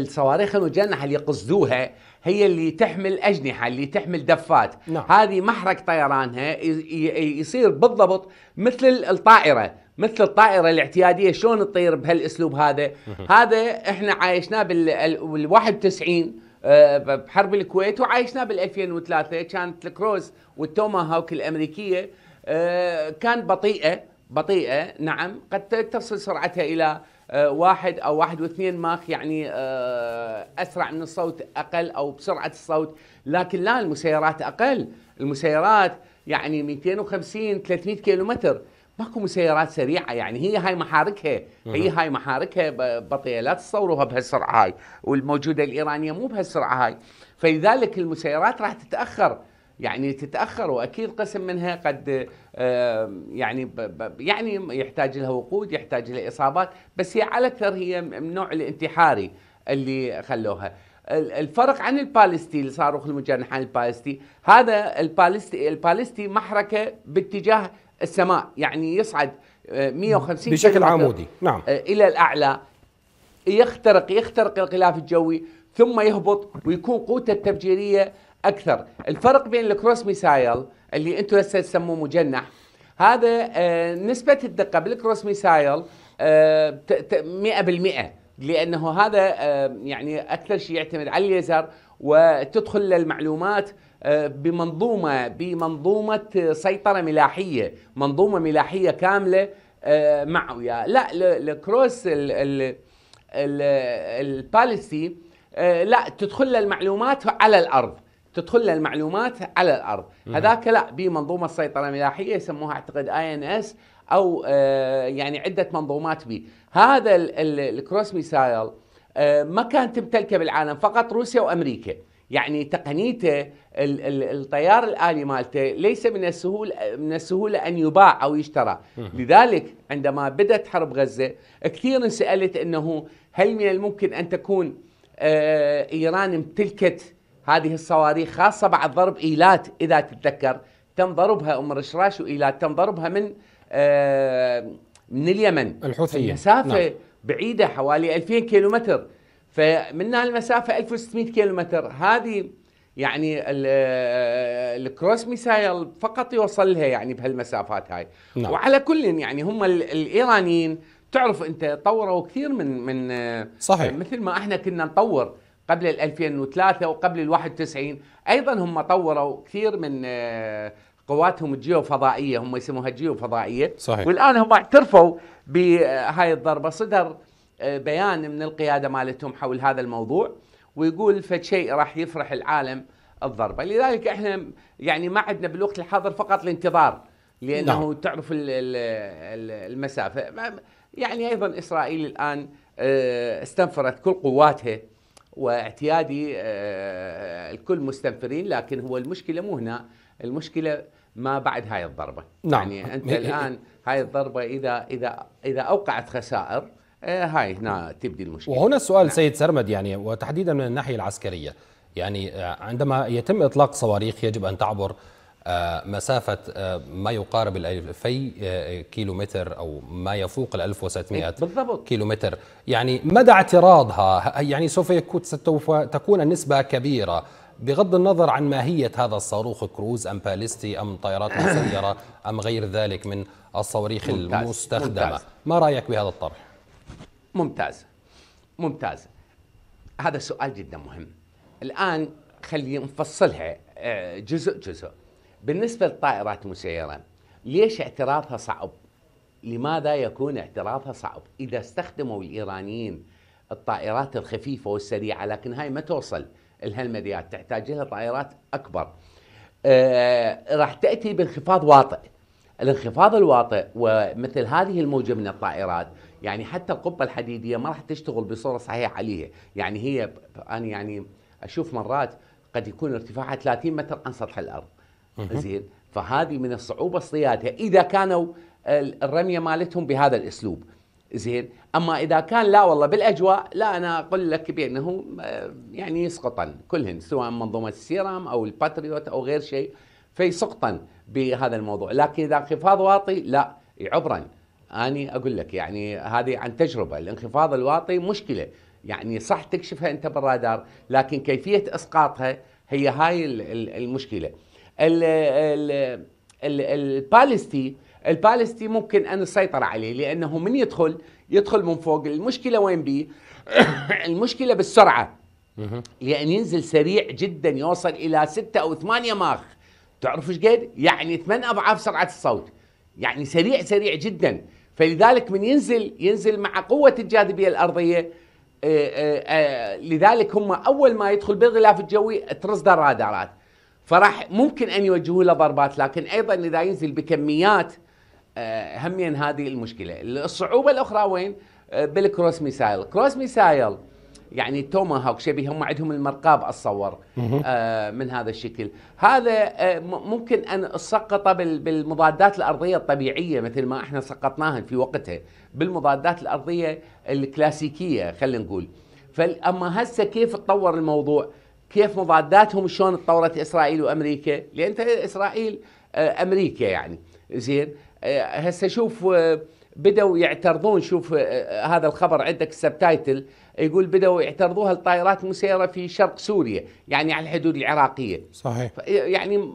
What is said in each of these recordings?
الصواريخ المجنحه اللي يقصدوها هي اللي تحمل اجنحه اللي تحمل دفات نعم. هذه محرك طيرانها يصير بالضبط مثل الطائره مثل الطائره الاعتياديه شلون تطير بهالاسلوب هذا هذا احنا عايشناه بال 91 آه، بحرب الكويت وعايشناه بال 2003 كانت الكروز والتوماهوك الامريكيه آه، كان بطيئه بطيئة نعم قد تصل سرعتها إلى آه، واحد أو واحد واثنين ماخ يعني آه، أسرع من الصوت أقل أو بسرعة الصوت لكن لا المسيرات أقل المسيرات يعني 250 300 متر ماكو مسيرات سريعه يعني هي هاي محاركها هي هاي محاركها بطيئه لا تصوروها بهالسرعه هاي والموجوده الايرانيه مو بهالسرعه هاي فلذلك المسيرات راح تتاخر يعني تتاخر واكيد قسم منها قد يعني يعني يحتاج لها وقود يحتاج لها اصابات بس هي على الاكثر هي من نوع الانتحاري اللي خلوها الفرق عن البالستي الصاروخ المجنح عن البالستي هذا البالستي البالستي محركه باتجاه السماء يعني يصعد 150 آه، بشكل عمودي نعم آه، الى الاعلى يخترق يخترق الغلاف الجوي ثم يهبط ويكون قوته التفجيريه اكثر الفرق بين الكروس ميسايل اللي انتم هسه تسموه مجنح هذا آه، نسبه الدقه بالكروس ميسايل 100% آه، لانه هذا آه، يعني اكثر شيء يعتمد على الليزر وتدخل للمعلومات بمنظومه بمنظومه سيطره ملاحيه منظومه ملاحيه كامله مع وياه لا الكروس الباليسي لا تدخل المعلومات على الارض تدخل له المعلومات على الارض هذاك لا بمنظومه سيطره ملاحيه يسموها اعتقد اي ان اس او آه، يعني عده منظومات بي هذا الكروس ميسايل آه، ما كان تمتلكه بالعالم فقط روسيا وامريكا يعني تقنيته الطيار الالي مالته ليس من السهول من السهوله ان يباع او يشترى لذلك عندما بدات حرب غزه كثير سالت انه هل من الممكن ان تكون آه، ايران امتلكت هذه الصواريخ خاصة بعد ضرب إيلات إذا تتذكر تم ضربها أم رشراش وإيلات تم ضربها من آه، من اليمن الحوثية مسافة نعم. بعيدة حوالي 2000 كيلومتر فمن المسافة 1600 كيلومتر هذه يعني آه، الكروس ميسايل فقط يوصل لها يعني بهالمسافات هاي نعم. وعلى كل يعني هم الايرانيين تعرف انت طوروا كثير من من آه، صحيح مثل ما احنا كنا نطور قبل ال 2003 وقبل ال 91 ايضا هم طوروا كثير من آه، قواتهم الجيوفضائيه هم يسموها جيوفضائيه صحيح والان هم اعترفوا بهاي الضربه صدر آه، بيان من القياده مالتهم حول هذا الموضوع ويقول فشيء راح يفرح العالم الضربه لذلك احنا يعني ما عندنا بالوقت الحاضر فقط الانتظار لانه نعم. تعرف المسافه يعني ايضا اسرائيل الان آه، استنفرت كل قواتها واعتيادي آه، الكل مستنفرين لكن هو المشكله مو هنا المشكله ما بعد هاي الضربه نعم. يعني انت الان هاي الضربه اذا اذا اذا اوقعت خسائر آه، هاي هنا تبدي المشكله وهنا السؤال نعم. سيد سرمد يعني وتحديدا من الناحيه العسكريه يعني آه، عندما يتم اطلاق صواريخ يجب ان تعبر آه، مسافة آه، ما يقارب الألفي آه، كيلومتر أو ما يفوق الألف وستمائة إيه، بالضبط كيلومتر يعني مدى اعتراضها يعني سوف تكون النسبة كبيرة بغض النظر عن ماهية هذا الصاروخ كروز أم باليستي أم طائرات مسيرة أم غير ذلك من الصواريخ المستخدمة ممتاز ما رأيك بهذا الطرح؟ ممتاز ممتاز هذا سؤال جدا مهم الآن خلي نفصلها جزء جزء بالنسبة للطائرات المسيرة ليش اعتراضها صعب؟ لماذا يكون اعتراضها صعب؟ إذا استخدموا الإيرانيين الطائرات الخفيفة والسريعة لكن هاي ما توصل لها المديات تحتاج لها طائرات أكبر آه، راح تأتي بانخفاض واطئ الانخفاض الواطئ ومثل هذه الموجة من الطائرات يعني حتى القبة الحديدية ما راح تشتغل بصورة صحيحة عليها يعني هي أنا يعني أشوف مرات قد يكون ارتفاعها 30 متر عن سطح الأرض زين فهذه من الصعوبه اصطيادها اذا كانوا الرميه مالتهم بهذا الاسلوب زين اما اذا كان لا والله بالاجواء لا انا اقول لك بانه آه، يعني يسقطن كلهن سواء منظومه السيرام او الباتريوت او غير شيء فيسقطن بهذا الموضوع لكن اذا انخفاض واطي لا يعبرن اني اقول لك يعني هذه عن تجربه الانخفاض الواطي مشكله يعني صح تكشفها انت بالرادار لكن كيفيه اسقاطها هي هاي المشكله البالستي البالستي ممكن ان السيطره عليه لانه من يدخل يدخل من فوق المشكله وين بي المشكله بالسرعه لان ينزل سريع جدا يوصل الى ستة او ثمانية ماخ تعرف ايش قد يعني ثمان اضعاف سرعه الصوت يعني سريع سريع جدا فلذلك من ينزل ينزل مع قوه الجاذبيه الارضيه آه، آه، آه، لذلك هم اول ما يدخل بالغلاف الجوي ترصد الرادارات فراح ممكن ان يوجهوا له ضربات لكن ايضا اذا ينزل بكميات آه، همين هذه المشكله الصعوبه الاخرى وين آه، بالكروس ميسايل كروس ميسايل يعني توما هاوك شبيه هم عندهم المرقاب اتصور آه، من هذا الشكل هذا ممكن ان سقط بالمضادات الارضيه الطبيعيه مثل ما احنا سقطناها في وقتها بالمضادات الارضيه الكلاسيكيه خلينا نقول فاما هسه كيف تطور الموضوع كيف مضاداتهم شلون تطورت اسرائيل وامريكا لان اسرائيل آه، امريكا يعني زين آه، هسه شوف آه، بدأوا يعترضون شوف هذا الخبر عندك سبتايتل يقول بدأوا يعترضوها الطائرات المسيرة في شرق سوريا يعني على الحدود العراقية صحيح يعني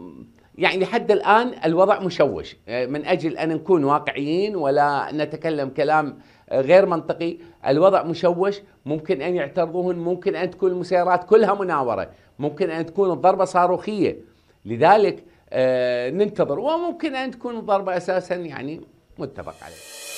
يعني حتى الآن الوضع مشوش آه، من أجل أن نكون واقعيين ولا نتكلم كلام آه، غير منطقي الوضع مشوش ممكن أن يعترضوهن ممكن أن تكون المسيرات كلها مناورة ممكن أن تكون الضربة صاروخية لذلك آه، ننتظر وممكن أن تكون الضربة أساسا يعني متفق عليه